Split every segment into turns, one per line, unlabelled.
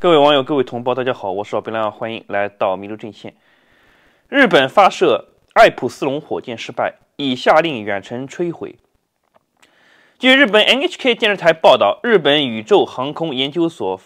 各位网友，各位同胞，大家好，我是老贝亮，欢迎来到迷路阵线。日本发射爱普斯龙火箭失败，已下令远程摧毁。据日本 NHK 电视台报道，日本宇宙航空研究所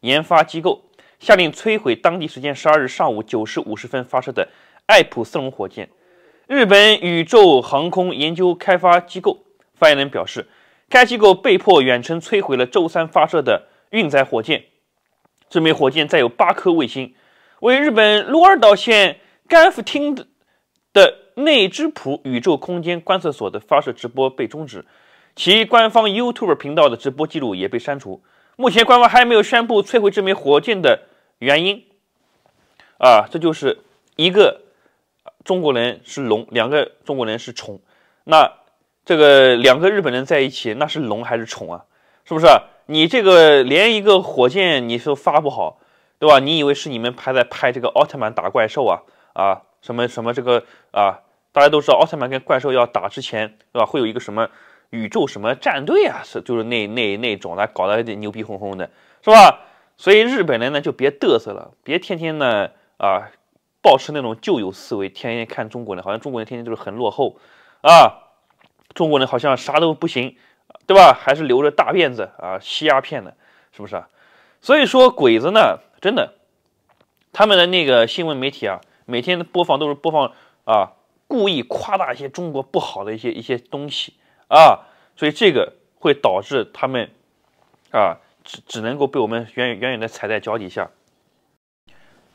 研发机构下令摧毁当地时间十二日上午九时五十分发射的爱普斯龙火箭。日本宇宙航空研究开发机构发言人表示，该机构被迫远程摧毁了周三发射的运载火箭。这枚火箭载有八颗卫星，为日本鹿儿岛县甘富町的的内之浦宇宙空间观测所的发射直播被终止，其官方 YouTube 频道的直播记录也被删除。目前官方还没有宣布摧毁这枚火箭的原因。啊，这就是一个中国人是龙，两个中国人是虫，那这个两个日本人在一起，那是龙还是虫啊？是不是？你这个连一个火箭你都发不好，对吧？你以为是你们拍在拍这个奥特曼打怪兽啊？啊，什么什么这个啊？大家都知道奥特曼跟怪兽要打之前，对吧？会有一个什么宇宙什么战队啊？是就是那那那种来搞得牛逼哄哄的，是吧？所以日本人呢就别嘚瑟了，别天天呢啊，保持那种旧有思维，天天看中国人，好像中国人天天就是很落后，啊，中国人好像啥都不行。对吧？还是留着大辫子啊，吸鸦片的，是不是啊？所以说鬼子呢，真的，他们的那个新闻媒体啊，每天的播放都是播放啊，故意夸大一些中国不好的一些一些东西啊，所以这个会导致他们啊，只只能够被我们远远远的踩在脚底下。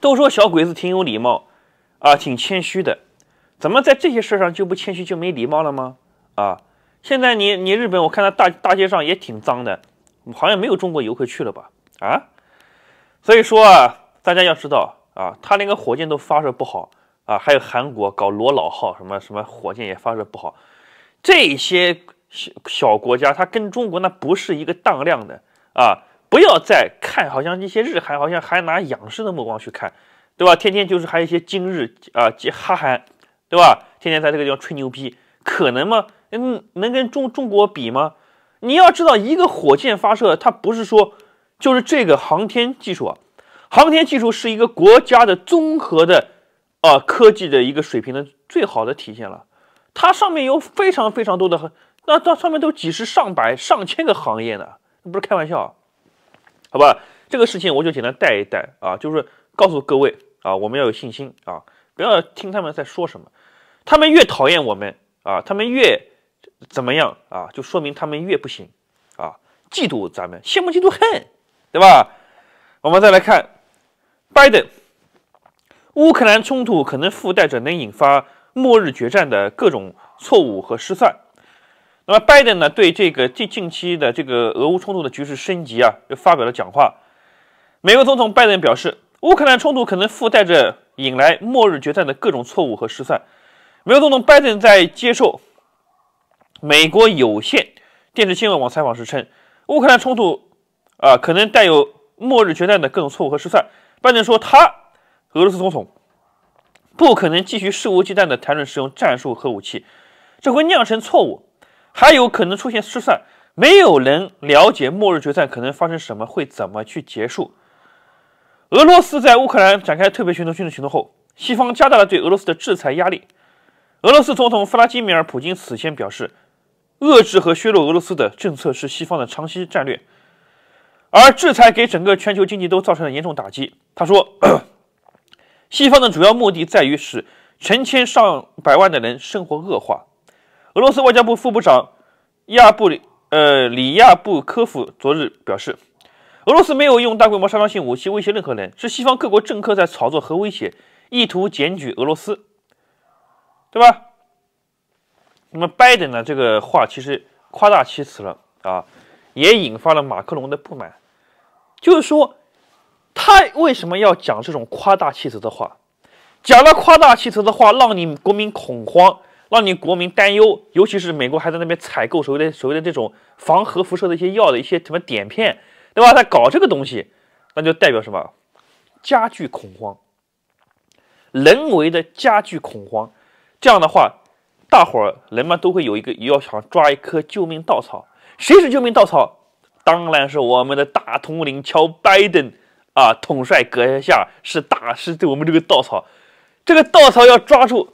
都说小鬼子挺有礼貌啊，挺谦虚的，怎么在这些事儿上就不谦虚就没礼貌了吗？啊？现在你你日本，我看他大大街上也挺脏的，好像没有中国游客去了吧？啊，所以说啊，大家要知道啊，他连个火箭都发射不好啊，还有韩国搞罗老号什么什么火箭也发射不好，这些小小国家，他跟中国那不是一个当量的啊！不要再看，好像一些日韩好像还拿仰视的目光去看，对吧？天天就是还有一些今日啊、哈韩，对吧？天天在这个地方吹牛逼，可能吗？嗯，能跟中中国比吗？你要知道，一个火箭发射，它不是说，就是这个航天技术啊。航天技术是一个国家的综合的啊科技的一个水平的最好的体现了。它上面有非常非常多的，那它上面都几十、上百、上千个行业的，不是开玩笑。好吧，这个事情我就简单带一带啊，就是告诉各位啊，我们要有信心啊，不要听他们在说什么，他们越讨厌我们啊，他们越。怎么样啊？就说明他们越不行啊，嫉妒咱们，羡慕嫉妒恨，对吧？我们再来看拜登，乌克兰冲突可能附带着能引发末日决战的各种错误和失算。那么拜登呢，对这个近近期的这个俄乌冲突的局势升级啊，又发表了讲话。美国总统拜登表示，乌克兰冲突可能附带着引来末日决战的各种错误和失算。美国总统拜登在接受。美国有线电视新闻网采访时称，乌克兰冲突啊可能带有末日决战的各种错误和失算。拜登说，他俄罗斯总统不可能继续肆无忌惮地谈论使用战术核武器，这会酿成错误，还有可能出现失算。没有人了解末日决战可能发生什么，会怎么去结束。俄罗斯在乌克兰展开特别行动军事行动后，西方加大了对俄罗斯的制裁压力。俄罗斯总统弗拉基米尔·普京此前表示。遏制和削弱俄罗斯的政策是西方的长期战略，而制裁给整个全球经济都造成了严重打击。他说，西方的主要目的在于使成千上百万的人生活恶化。俄罗斯外交部副部长亚布里呃里亚布科夫昨日表示，俄罗斯没有用大规模杀伤性武器威胁任何人，是西方各国政客在炒作核威胁，意图检举俄罗斯，对吧？那么拜登呢？这个话其实夸大其词了啊，也引发了马克龙的不满。就是说，他为什么要讲这种夸大其词的话？讲了夸大其词的话，让你国民恐慌，让你国民担忧。尤其是美国还在那边采购所谓的所谓的这种防核辐射的一些药的一些什么碘片，对吧？他搞这个东西，那就代表什么？加剧恐慌，人为的加剧恐慌。这样的话。大伙儿，人们都会有一个，要想抓一颗救命稻草。谁是救命稻草？当然是我们的大统领乔拜登啊！统帅阁下是大师，对我们这个稻草，这个稻草要抓住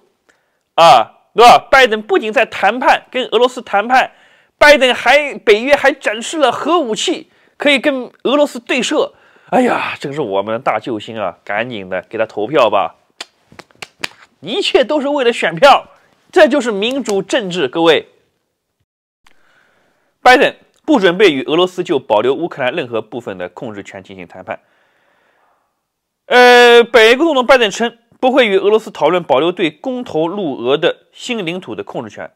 啊，对吧？拜登不仅在谈判，跟俄罗斯谈判，拜登还北约还展示了核武器，可以跟俄罗斯对射。哎呀，这个是我们的大救星啊！赶紧的给他投票吧，一切都是为了选票。这就是民主政治，各位。拜登不准备与俄罗斯就保留乌克兰任何部分的控制权进行谈判。呃，北约共同拜登称不会与俄罗斯讨论保留对公投入俄的新领土的控制权。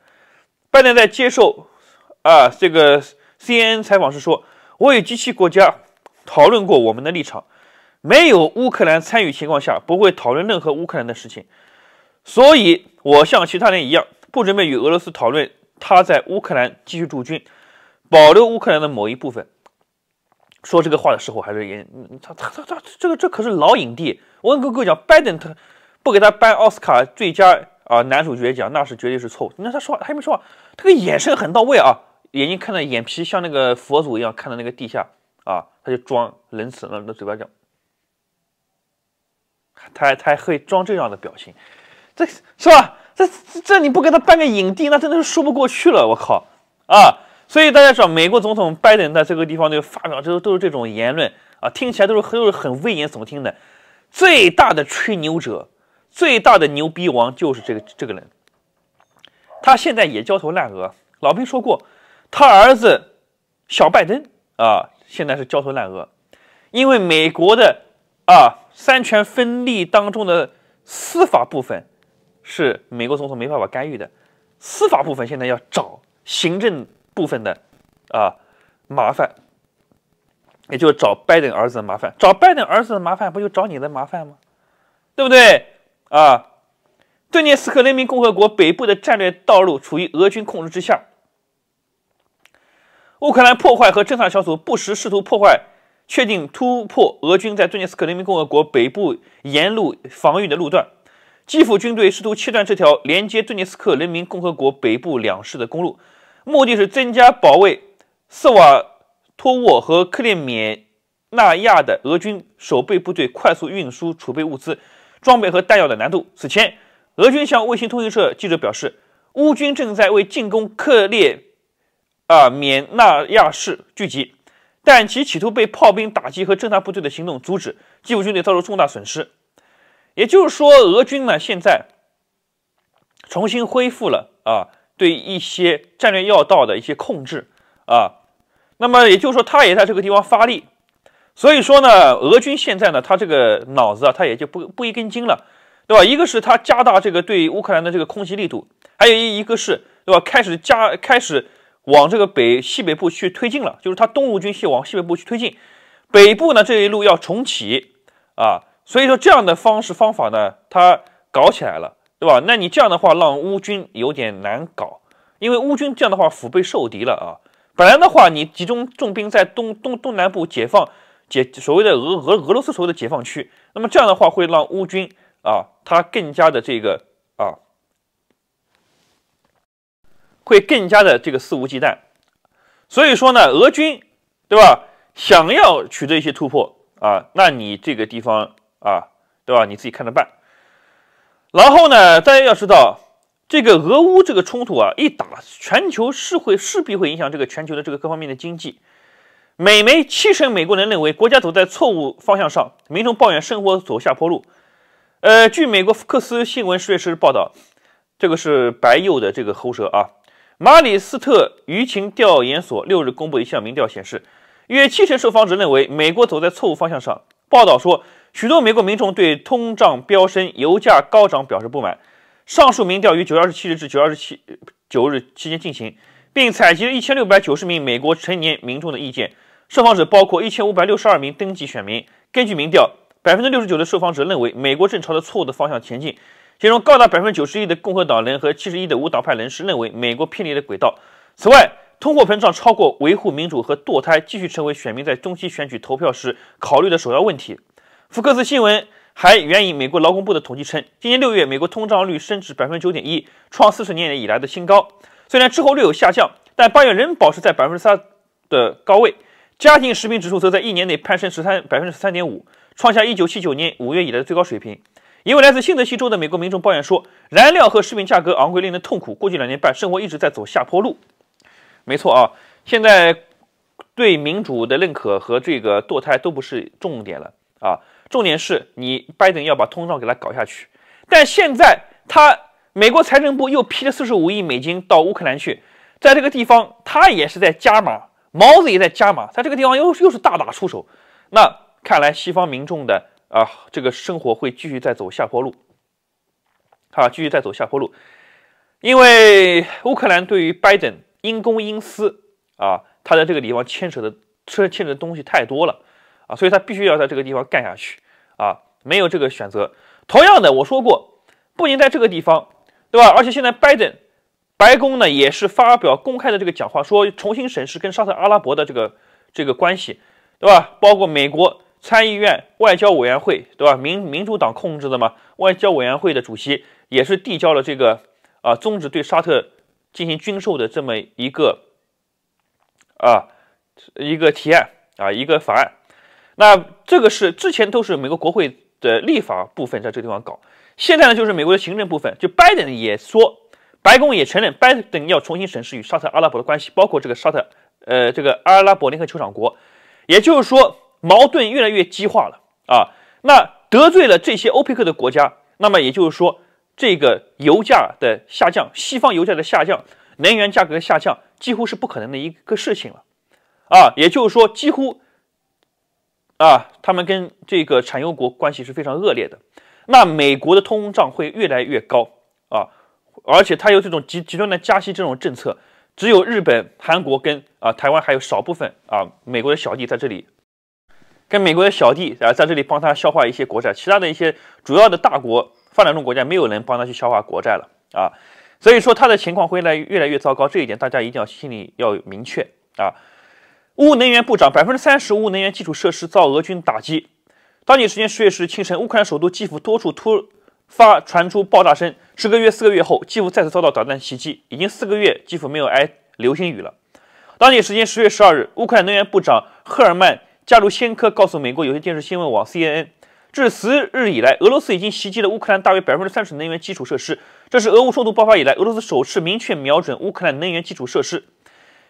拜登在接受啊这个 CNN 采访时说：“我与机器国家讨论过我们的立场，没有乌克兰参与情况下，不会讨论任何乌克兰的事情。”所以，我像其他人一样，不准备与俄罗斯讨论他在乌克兰继续驻军，保留乌克兰的某一部分。说这个话的时候，还是也他他他他，这个这可是老影帝。我跟各位讲，拜登他不给他颁奥斯卡最佳啊男主角奖，那是绝对是错误。你看他说话，还没说话，这个眼神很到位啊，眼睛看到眼皮像那个佛祖一样看到那个地下啊，他就装仁慈了，那嘴巴讲，他还他还会装这样的表情。是吧？这这你不给他颁个影帝，那真的是说不过去了。我靠啊！所以大家知道，美国总统拜登在这个地方就发表这都是这种言论啊，听起来都是都是很危言耸听的。最大的吹牛者，最大的牛逼王就是这个这个人。他现在也焦头烂额。老兵说过，他儿子小拜登啊，现在是焦头烂额，因为美国的啊三权分立当中的司法部分。是美国总统没办法干预的，司法部分现在要找行政部分的啊麻烦，也就是找拜登儿子的麻烦。找拜登儿子的麻烦，不就找你的麻烦吗？对不对？啊，顿涅斯克人民共和国北部的战略道路处于俄军控制之下。乌克兰破坏和侦察小组不时试图破坏，确定突破俄军在顿涅斯克人民共和国北部沿路防御的路段。基辅军队试图切断这条连接顿涅斯克人民共和国北部两市的公路，目的是增加保卫斯瓦托沃和克列缅纳亚的俄军守备部队快速运输储备物资、装备和弹药的难度。此前，俄军向卫星通讯社记者表示，乌军正在为进攻克列啊缅纳亚市聚集，但其企图被炮兵打击和侦察部队的行动阻止，基辅军队遭受重大损失。也就是说，俄军呢现在重新恢复了啊对一些战略要道的一些控制啊，那么也就是说，他也在这个地方发力，所以说呢，俄军现在呢，他这个脑子啊，他也就不不一根筋了，对吧？一个是他加大这个对乌克兰的这个空袭力度，还有一一个是，对吧？开始加开始往这个北西北部去推进了，就是他东路军系往西北部去推进，北部呢这一路要重启啊。所以说这样的方式方法呢，他搞起来了，对吧？那你这样的话，让乌军有点难搞，因为乌军这样的话腹背受敌了啊。本来的话，你集中重兵在东东东南部解放解所谓的俄俄俄罗斯所谓的解放区，那么这样的话会让乌军啊，他更加的这个啊，会更加的这个肆无忌惮。所以说呢，俄军对吧，想要取得一些突破啊，那你这个地方。啊，对吧？你自己看着办。然后呢，大家要知道，这个俄乌这个冲突啊，一打，全球是会势必会影响这个全球的这个各方面的经济。美媒七成美国人认为国家走在错误方向上，民众抱怨生活走下坡路。呃，据美国福克斯新闻十月十日报道，这个是白右的这个喉舌啊。马里斯特舆情调研所六日公布一项民调显示，约七成受访者认为美国走在错误方向上。报道说。许多美国民众对通胀飙升、油价高涨表示不满。上述民调于九月二十七日至九月二十七九日期间进行，并采集了一千六百九十名美国成年民众的意见。受访者包括一千五百六十二名登记选民。根据民调，百分之六十九的受访者认为美国正朝着错误的方向前进，其中高达百分之九十一的共和党人和七十一的无党派人士认为美国偏离了轨道。此外，通货膨胀超过维护民主和堕胎，继续成为选民在中期选举投票时考虑的首要问题。福克斯新闻还援引美国劳工部的统计称，今年六月美国通胀率升至百分之九点一，创四十年以来的新高。虽然之后略有下降，但八月仍保持在百分之三的高位。家庭食品指数则在一年内攀升十三百分之十三点五，创下一九七九年五月以来的最高水平。一位来自新泽西州的美国民众抱怨说，燃料和食品价格昂贵，令人痛苦。过去两年半，生活一直在走下坡路。没错啊，现在对民主的认可和这个堕胎都不是重点了啊。重点是你拜登要把通胀给他搞下去，但现在他美国财政部又批了四十五亿美金到乌克兰去，在这个地方他也是在加码，毛子也在加码，在这个地方又又是大打出手，那看来西方民众的啊这个生活会继续在走下坡路，啊，继续在走下坡路，因为乌克兰对于拜登因公因私啊，他在这个地方牵扯的牵牵扯的东西太多了。所以，他必须要在这个地方干下去啊，没有这个选择。同样的，我说过，不仅在这个地方，对吧？而且现在拜登白宫呢，也是发表公开的这个讲话，说重新审视跟沙特阿拉伯的这个这个关系，对吧？包括美国参议院外交委员会，对吧？民民主党控制的嘛，外交委员会的主席也是递交了这个啊，终止对沙特进行军售的这么一个啊一个提案啊一个法案。那这个是之前都是美国国会的立法部分在这个地方搞，现在呢就是美国的行政部分，就拜登也说，白宫也承认拜登要重新审视与沙特阿拉伯的关系，包括这个沙特，呃，这个阿拉伯联合酋长国，也就是说矛盾越来越激化了啊。那得罪了这些欧佩克的国家，那么也就是说这个油价的下降，西方油价的下降，能源价格的下降几乎是不可能的一个事情了，啊，也就是说几乎。啊，他们跟这个产油国关系是非常恶劣的。那美国的通胀会越来越高啊，而且它有这种集集中的加息这种政策，只有日本、韩国跟啊台湾还有少部分啊美国的小弟在这里，跟美国的小弟啊在这里帮他消化一些国债，其他的一些主要的大国发展中国家没有人帮他去消化国债了啊，所以说他的情况会来越来越糟糕，这一点大家一定要心里要明确啊。乌能源部长百分之三十乌能源基础设施遭俄军打击。当地时间十月十日清晨，乌克兰首都基辅多处突发传出爆炸声。时隔约四个月后，基辅再次遭到导弹袭击，已经四个月基辅没有挨流星雨了。当地时间十月十二日，乌克兰能源部长赫尔曼·加卢先科告诉美国有线电视新闻网 CNN，至十日以来，俄罗斯已经袭击了乌克兰大约百分之三十能源基础设施。这是俄乌冲突爆发以来，俄罗斯首次明确瞄准乌克兰能源基础设施。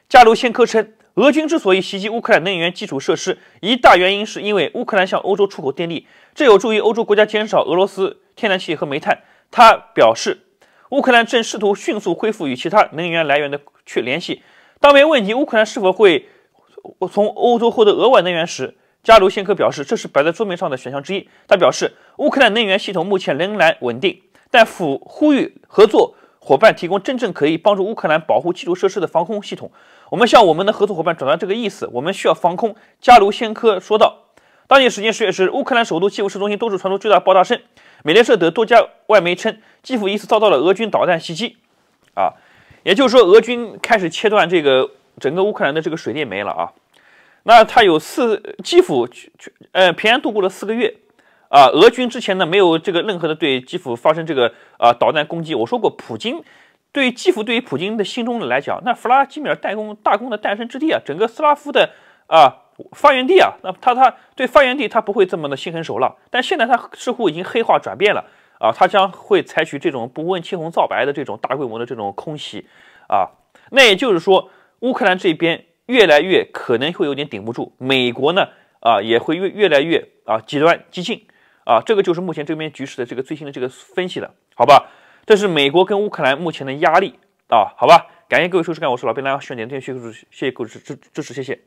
加卢先科称。俄军之所以袭击乌克兰能源基础设施，一大原因是因为乌克兰向欧洲出口电力，这有助于欧洲国家减少俄罗斯天然气和煤炭。他表示，乌克兰正试图迅速恢复与其他能源来源的去联系。当被问及乌克兰是否会从欧洲获得额外能源时，加卢先科表示，这是摆在桌面上的选项之一。他表示，乌克兰能源系统目前仍然稳定，但呼呼吁合作伙伴提供真正可以帮助乌克兰保护基础设施的防空系统。我们向我们的合作伙伴转达这个意思，我们需要防空。加卢先科说道。当地时间十月十日，乌克兰首都基辅市中心多处传出巨大爆炸声。美联社等多家外媒称，基辅疑似遭到了俄军导弹袭击。啊，也就是说，俄军开始切断这个整个乌克兰的这个水电煤了啊。那他有四，基辅呃平安度过了四个月啊。俄军之前呢没有这个任何的对基辅发生这个啊导弹攻击。我说过，普京。对于基辅，对于普京的心中来讲，那弗拉基米尔大公大公的诞生之地啊，整个斯拉夫的啊发源地啊，那他他对发源地他不会这么的心狠手辣，但现在他似乎已经黑化转变了啊，他将会采取这种不问青红皂白的这种大规模的这种空袭啊，那也就是说乌克兰这边越来越可能会有点顶不住，美国呢啊也会越越来越啊极端激进啊，这个就是目前这边局势的这个最新的这个分析了，好吧。这是美国跟乌克兰目前的压力啊，好吧，感谢各位收看，我是老兵，大家喜欢点赞、谢谢各位谢支支持，谢谢。